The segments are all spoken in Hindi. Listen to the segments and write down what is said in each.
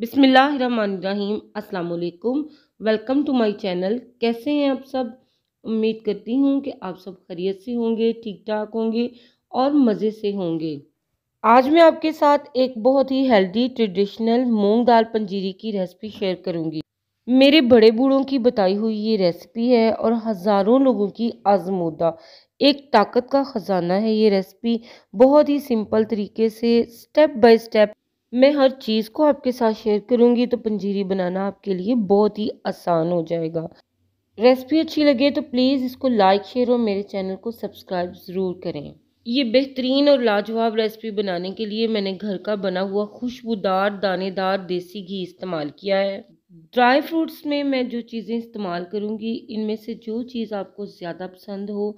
बिसमीम् अल्लाम वेलकम टू माय चैनल कैसे हैं आप सब उम्मीद करती हूँ कि आप सब खरीत से होंगे ठीक ठाक होंगे और मज़े से होंगे आज मैं आपके साथ एक बहुत ही हेल्दी ट्रेडिशनल मूंग दाल पंजीरी की रेसिपी शेयर करूँगी मेरे बड़े बूढ़ों की बताई हुई ये रेसिपी है और हज़ारों लोगों की आजमूदा एक ताकत का ख़जाना है ये रेसिपी बहुत ही सिंपल तरीके से स्टेप बाय स्टेप मैं हर चीज़ को आपके साथ शेयर करूँगी तो पंजीरी बनाना आपके लिए बहुत ही आसान हो जाएगा रेसिपी अच्छी लगे तो प्लीज़ इसको लाइक शेयर और मेरे चैनल को सब्सक्राइब ज़रूर करें ये बेहतरीन और लाजवाब रेसिपी बनाने के लिए मैंने घर का बना हुआ खुशबूदार दानेदार देसी घी इस्तेमाल किया है ड्राई फ्रूट्स में मैं जो चीज़ें इस्तेमाल करूँगी इनमें से जो चीज़ आपको ज़्यादा पसंद हो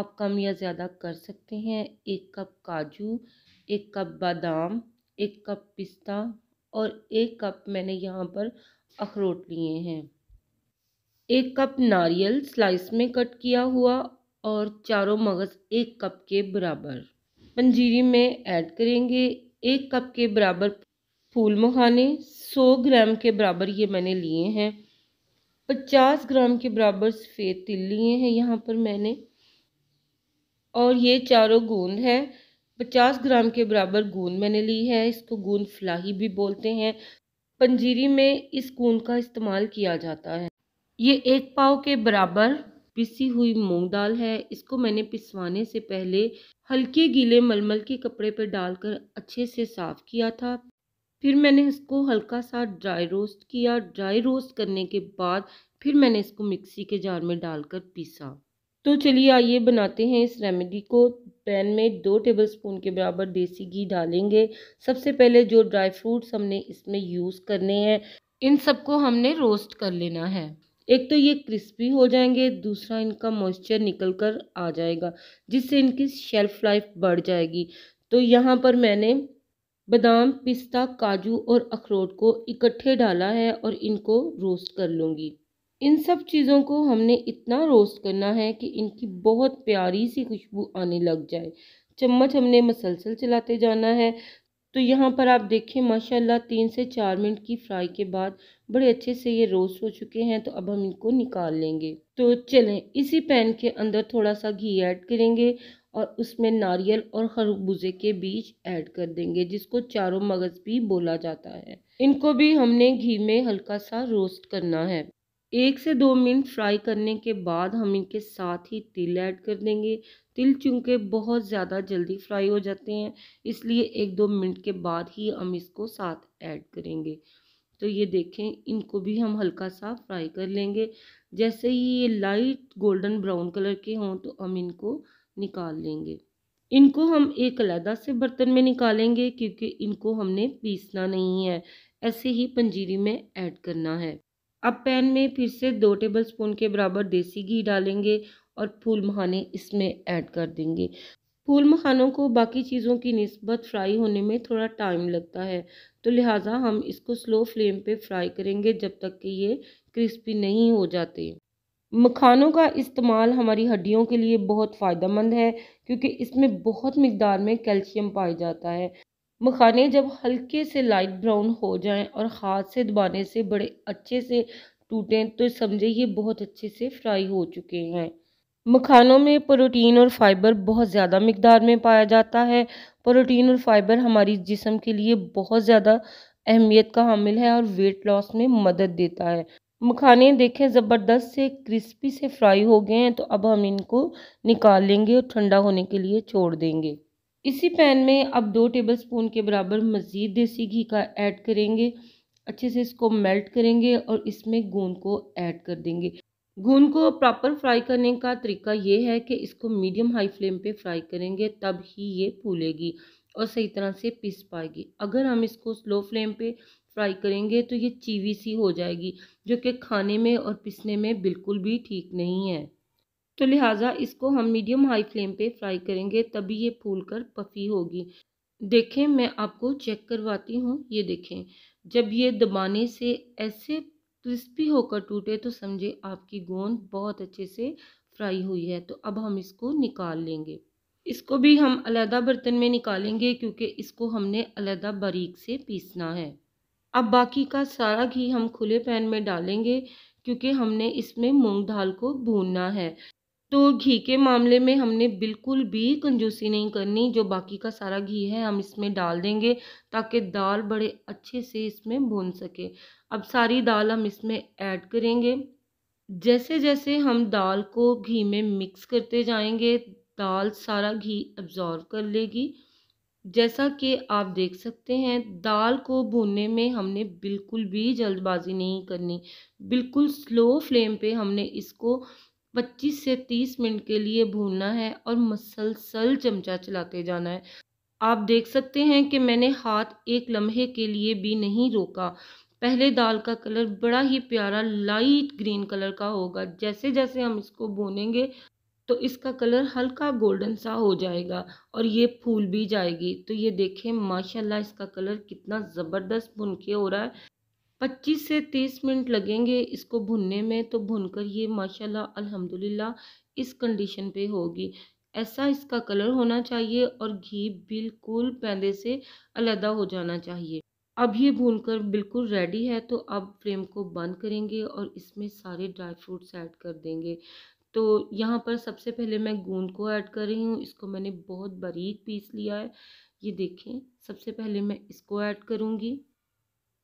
आप कम या ज़्यादा कर सकते हैं एक कप काजू एक कप बादाम एक कप पिस्ता और एक कप मैंने यहाँ पर अखरोट लिए हैं एक कप नारियल स्लाइस में कट किया हुआ और चारों मगज़ एक कप के बराबर पंजीरी में ऐड करेंगे एक कप के बराबर फूल मखाने 100 ग्राम के बराबर ये मैंने लिए हैं 50 ग्राम के बराबर सफ़ेद तिल लिए हैं यहाँ पर मैंने और ये चारों गोंद है 50 ग्राम के बराबर गूंद मैंने ली है इसको गूंद फलाही भी बोलते हैं पंजीरी में इस गूंद का इस्तेमाल किया जाता है ये एक पाव के बराबर पिसी हुई मूंग दाल है इसको मैंने पिसवाने से पहले हल्के गीले मलमल के कपड़े पर डालकर अच्छे से साफ़ किया था फिर मैंने इसको हल्का सा ड्राई रोस्ट किया ड्राई रोस्ट करने के बाद फिर मैंने इसको मिक्सी के जार में डालकर पीसा तो चलिए आइए बनाते हैं इस रेमेडी को पैन में दो टेबलस्पून के बराबर देसी घी डालेंगे सबसे पहले जो ड्राई फ्रूट्स हमने इसमें यूज़ करने हैं इन सबको हमने रोस्ट कर लेना है एक तो ये क्रिस्पी हो जाएंगे दूसरा इनका मॉइस्चर निकल कर आ जाएगा जिससे इनकी शेल्फ़ लाइफ बढ़ जाएगी तो यहाँ पर मैंने बादाम पिस्ता काजू और अखरोट को इकट्ठे डाला है और इनको रोस्ट कर लूँगी इन सब चीज़ों को हमने इतना रोस्ट करना है कि इनकी बहुत प्यारी सी खुशबू आने लग जाए चम्मच हमने मसलसल चलाते जाना है तो यहाँ पर आप देखें माशाल्लाह तीन से चार मिनट की फ्राई के बाद बड़े अच्छे से ये रोस्ट हो चुके हैं तो अब हम इनको निकाल लेंगे तो चलें इसी पैन के अंदर थोड़ा सा घी ऐड करेंगे और उसमें नारियल और खरबूजे के बीज ऐड कर देंगे जिसको चारों मगज़ भी बोला जाता है इनको भी हमने घी में हल्का सा रोस्ट करना है एक से दो मिनट फ्राई करने के बाद हम इनके साथ ही तिल ऐड कर देंगे तिल चूँकि बहुत ज़्यादा जल्दी फ्राई हो जाते हैं इसलिए एक दो मिनट के बाद ही हम इसको साथ ऐड करेंगे तो ये देखें इनको भी हम हल्का सा फ्राई कर लेंगे जैसे ही ये लाइट गोल्डन ब्राउन कलर के हों तो हम इनको निकाल लेंगे इनको हम एक अलहदा से बर्तन में निकालेंगे क्योंकि इनको हमने पीसना नहीं है ऐसे ही पंजीरी में ऐड करना है अब पैन में फिर से दो टेबल स्पून के बराबर देसी घी डालेंगे और फूल महाने इसमें ऐड कर देंगे फूल महानों को बाकी चीज़ों की नस्बत फ्राई होने में थोड़ा टाइम लगता है तो लिहाजा हम इसको स्लो फ्लेम पे फ्राई करेंगे जब तक कि ये क्रिस्पी नहीं हो जाते मखानों का इस्तेमाल हमारी हड्डियों के लिए बहुत फ़ायदेमंद है क्योंकि इसमें बहुत मकदार में कैल्शियम पाया जाता है मखाने जब हल्के से लाइट ब्राउन हो जाएं और हाथ से दबाने से बड़े अच्छे से टूटें तो समझे ये बहुत अच्छे से फ्राई हो चुके हैं मखानों में प्रोटीन और फाइबर बहुत ज़्यादा मकदार में पाया जाता है प्रोटीन और फाइबर हमारी जिसम के लिए बहुत ज़्यादा अहमियत का हामिल है और वेट लॉस में मदद देता है मखाने देखें ज़बरदस्त से क्रिस्पी से फ्राई हो गए हैं तो अब हम इनको निकाल लेंगे और ठंडा होने के लिए छोड़ देंगे इसी पैन में अब दो टेबल स्पून के बराबर मज़ीद देसी घी का ऐड करेंगे अच्छे से इसको मेल्ट करेंगे और इसमें गूंद को ऐड कर देंगे गूंद को प्रॉपर फ्राई करने का तरीका ये है कि इसको मीडियम हाई फ्लेम पे फ्राई करेंगे तब ही ये फूलेगी और सही तरह से पिस पाएगी अगर हम इसको स्लो फ्लेम पे फ्राई करेंगे तो ये चीवी सी हो जाएगी जो कि खाने में और पिसने में बिल्कुल भी ठीक नहीं है तो लिहाजा इसको हम मीडियम हाई फ्लेम पे फ्राई करेंगे तभी ये फूल कर पफी होगी देखें मैं आपको चेक करवाती हूँ ये देखें जब ये दबाने से ऐसे क्रिस्पी होकर टूटे तो समझे आपकी गोंद बहुत अच्छे से फ्राई हुई है तो अब हम इसको निकाल लेंगे इसको भी हम अलहदा बर्तन में निकालेंगे क्योंकि इसको हमने अलहदा बारीक से पीसना है अब बाकी का सारा घी हम खुले पैन में डालेंगे क्योंकि हमने इसमें मूंग दाल को भूनना है तो घी के मामले में हमने बिल्कुल भी कंजूसी नहीं करनी जो बाकी का सारा घी है हम इसमें डाल देंगे ताकि दाल बड़े अच्छे से इसमें भून सके अब सारी दाल हम इसमें ऐड करेंगे जैसे जैसे हम दाल को घी में मिक्स करते जाएंगे दाल सारा घी अब्जॉर्व कर लेगी जैसा कि आप देख सकते हैं दाल को भूनने में हमने बिल्कुल भी जल्दबाजी नहीं करनी बिल्कुल स्लो फ्लेम पे हमने इसको 25 से 30 मिनट के लिए भूनना है और मसलसल चमचा चलाते जाना है आप देख सकते हैं कि मैंने हाथ एक लम्हे के लिए भी नहीं रोका पहले दाल का कलर बड़ा ही प्यारा लाइट ग्रीन कलर का होगा जैसे जैसे हम इसको भूनेंगे तो इसका कलर हल्का गोल्डन सा हो जाएगा और ये फूल भी जाएगी तो ये देखें माशाल्लाह इसका कलर कितना ज़बरदस्त भुनके हो रहा है 25 से 30 मिनट लगेंगे इसको भुनने में तो भुनकर ये माशाल्लाह अल्हम्दुलिल्लाह इस कंडीशन पे होगी ऐसा इसका कलर होना चाहिए और घी बिल्कुल पैदे से अलहदा हो जाना चाहिए अब ये भूनकर बिल्कुल रेडी है तो अब फ्रेम को बंद करेंगे और इसमें सारे ड्राई फ्रूट्स ऐड कर देंगे तो यहाँ पर सबसे पहले मैं गूंद को ऐड कर रही हूँ इसको मैंने बहुत बारीक पीस लिया है ये देखें सबसे पहले मैं इसको ऐड करूँगी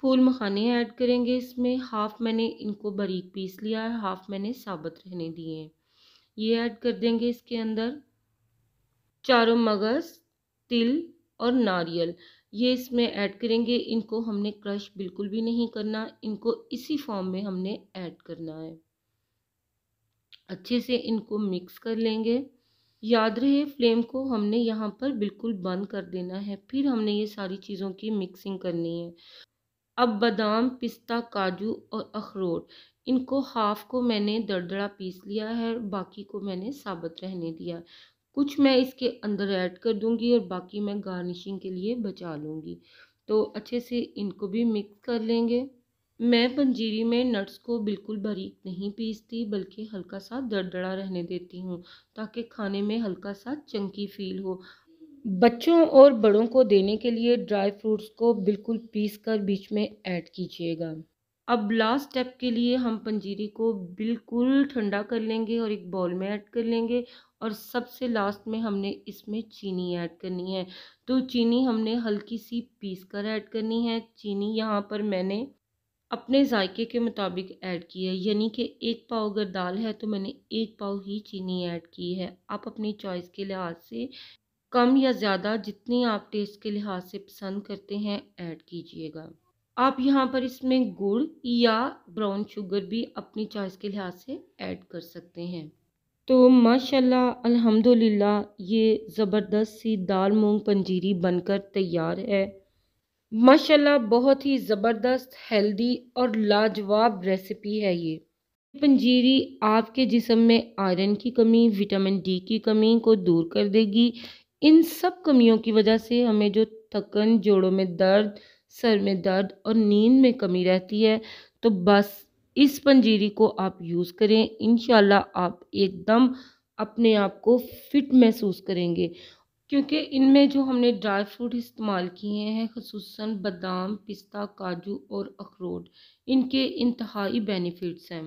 फूल मखाने ऐड करेंगे इसमें हाफ़ मैंने इनको बारीक पीस लिया है हाफ़ मैंने साबुत रहने दिए हैं ये ऐड कर देंगे इसके अंदर चारों मगज़ तिल और नारियल ये इसमें ऐड करेंगे इनको हमने क्रश बिल्कुल भी नहीं करना इनको इसी फॉर्म में हमने ऐड करना है अच्छे से इनको मिक्स कर लेंगे याद रहे फ्लेम को हमने यहाँ पर बिल्कुल बंद कर देना है फिर हमने ये सारी चीज़ों की मिक्सिंग करनी है अब बादाम पिस्ता काजू और अखरोट इनको हाफ़ को मैंने दरदरा पीस लिया है बाकी को मैंने साबत रहने दिया कुछ मैं इसके अंदर ऐड कर दूंगी और बाकी मैं गार्निशिंग के लिए बचा लूँगी तो अच्छे से इनको भी मिक्स कर लेंगे मैं पंजीरी में नट्स को बिल्कुल बारीक नहीं पीसती बल्कि हल्का सा दरदरा रहने देती हूँ ताकि खाने में हल्का सा चंकी फील हो बच्चों और बड़ों को देने के लिए ड्राई फ्रूट्स को बिल्कुल पीस कर बीच में ऐड कीजिएगा अब लास्ट स्टेप के लिए हम पंजीरी को बिल्कुल ठंडा कर लेंगे और एक बॉल में ऐड कर लेंगे और सबसे लास्ट में हमने इसमें चीनी ऐड करनी है तो चीनी हमने हल्की सी पीस कर ऐड करनी है चीनी यहाँ पर मैंने अपने जायके के मुताबिक ऐड की है यानी कि एक पाव अगर दाल है तो मैंने एक पाव ही चीनी ऐड की है आप अपनी चॉइस के लिहाज से कम या ज़्यादा जितनी आप टेस्ट के लिहाज से पसंद करते हैं ऐड कीजिएगा आप यहाँ पर इसमें गुड़ या ब्राउन शुगर भी अपनी चॉइस के लिहाज से ऐड कर सकते हैं तो माशाल्लाह अल्हम्दुलिल्लाह ये ज़बरदस्त सी दाल मूंग पंजीरी बनकर तैयार है माशाल्लाह बहुत ही ज़बरदस्त हेल्दी और लाजवाब रेसिपी है ये पंजीरी आपके जिसम में आयरन की कमी विटामिन डी की कमी को दूर कर देगी इन सब कमियों की वजह से हमें जो थकन जोड़ों में दर्द सर में दर्द और नींद में कमी रहती है तो बस इस पंजीरी को आप यूज़ करें इन आप एकदम अपने आप को फिट महसूस करेंगे क्योंकि इनमें जो हमने ड्राई फ्रूट इस्तेमाल किए हैं खसूस बादाम पिस्ता काजू और अखरोट इनके इंतहाई बेनिफिट्स हैं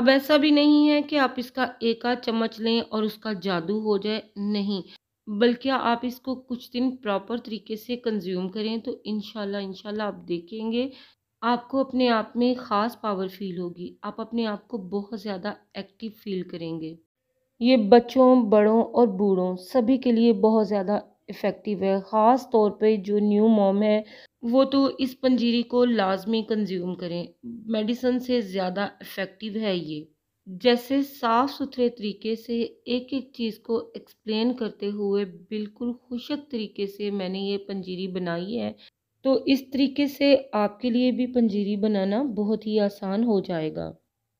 अब ऐसा भी नहीं है कि आप इसका एक आध चम्मच लें और उसका जादू हो जाए नहीं बल्कि आप इसको कुछ दिन प्रॉपर तरीके से कंज्यूम करें तो इन शाला आप देखेंगे आपको अपने आप में ख़ास पावर फील होगी आप अपने आप को बहुत ज़्यादा एक्टिव फील करेंगे ये बच्चों बड़ों और बूढ़ों सभी के लिए बहुत ज़्यादा इफ़ेक्टिव है ख़ास तौर पे जो न्यू मॉम है वो तो इस पंजीरी को लाजमी कंज्यूम करें मेडिसन से ज़्यादा इफ़ेक्टिव है ये जैसे साफ़ सुथरे तरीके से एक एक चीज़ को एक्सप्लेन करते हुए बिल्कुल खुशक तरीके से मैंने ये पंजीरी बनाई है तो इस तरीके से आपके लिए भी पंजीरी बनाना बहुत ही आसान हो जाएगा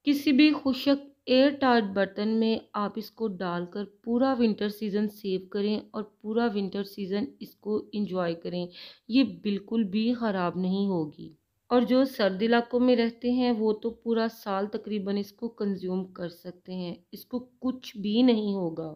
किसी भी खुशक एयर टाइट बर्तन में आप इसको डालकर पूरा विंटर सीज़न सेव करें और पूरा विंटर सीज़न इसको इंजॉय करें ये बिल्कुल भी ख़राब नहीं होगी और जो सर्द इलाकों में रहते हैं वो तो पूरा साल तकरीबन इसको कंज्यूम कर सकते हैं इसको कुछ भी नहीं होगा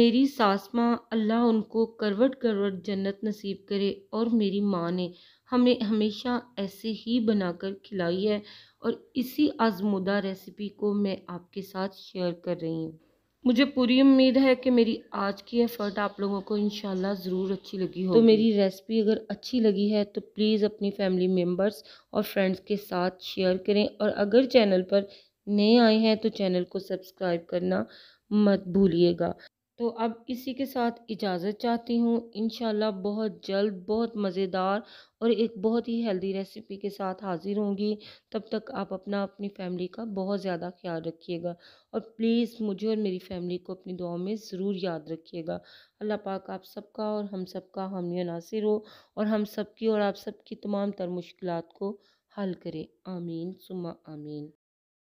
मेरी सास माँ अल्लाह उनको करवट करवट जन्नत नसीब करे और मेरी माँ ने हमें हमेशा ऐसे ही बनाकर खिलाई है और इसी आजमुदा रेसिपी को मैं आपके साथ शेयर कर रही हूँ मुझे पूरी उम्मीद है कि मेरी आज की एफ़र्ट आप लोगों को इनशाला ज़रूर अच्छी लगी हो तो मेरी रेसिपी अगर अच्छी लगी है तो प्लीज़ अपनी फैमिली मेम्बर्स और फ्रेंड्स के साथ शेयर करें और अगर चैनल पर नए आए हैं तो चैनल को सब्सक्राइब करना मत भूलिएगा तो अब इसी के साथ इजाज़त चाहती हूँ इन बहुत जल्द बहुत मज़ेदार और एक बहुत ही हेल्दी रेसिपी के साथ हाज़िर होंगी तब तक आप अपना अपनी फैमिली का बहुत ज़्यादा ख्याल रखिएगा और प्लीज़ मुझे और मेरी फैमिली को अपनी दुआ में ज़रूर याद रखिएगा अल्लाह पाक आप सबका और हम सबका हामी नासिर हो और हम सबकी और आप सबकी तमाम तर मुश्किल को हल करें आमीन सुमा आमीन